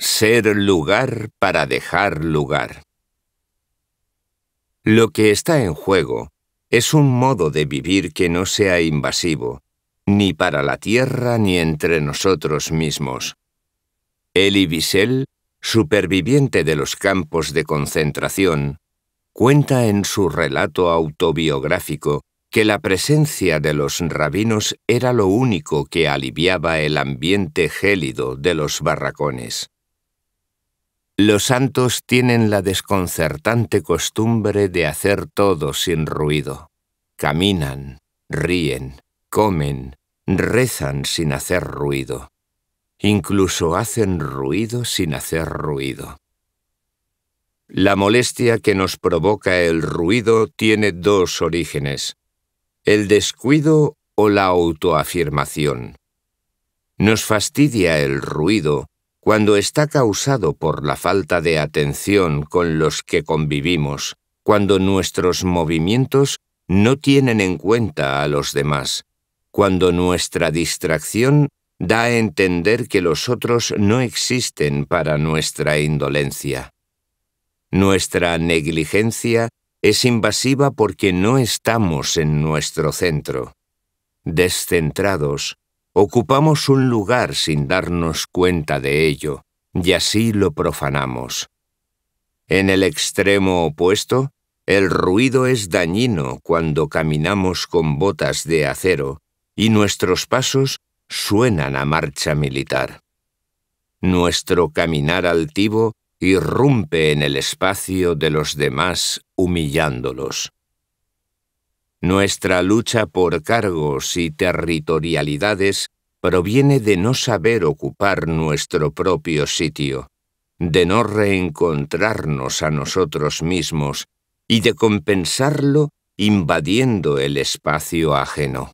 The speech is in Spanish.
Ser lugar para dejar lugar. Lo que está en juego es un modo de vivir que no sea invasivo, ni para la tierra ni entre nosotros mismos. Eli Wiesel, superviviente de los campos de concentración, cuenta en su relato autobiográfico que la presencia de los rabinos era lo único que aliviaba el ambiente gélido de los barracones. Los santos tienen la desconcertante costumbre de hacer todo sin ruido. Caminan, ríen, comen, rezan sin hacer ruido. Incluso hacen ruido sin hacer ruido. La molestia que nos provoca el ruido tiene dos orígenes, el descuido o la autoafirmación. Nos fastidia el ruido cuando está causado por la falta de atención con los que convivimos, cuando nuestros movimientos no tienen en cuenta a los demás, cuando nuestra distracción da a entender que los otros no existen para nuestra indolencia. Nuestra negligencia es invasiva porque no estamos en nuestro centro. Descentrados, Ocupamos un lugar sin darnos cuenta de ello, y así lo profanamos. En el extremo opuesto, el ruido es dañino cuando caminamos con botas de acero y nuestros pasos suenan a marcha militar. Nuestro caminar altivo irrumpe en el espacio de los demás humillándolos. Nuestra lucha por cargos y territorialidades proviene de no saber ocupar nuestro propio sitio, de no reencontrarnos a nosotros mismos y de compensarlo invadiendo el espacio ajeno.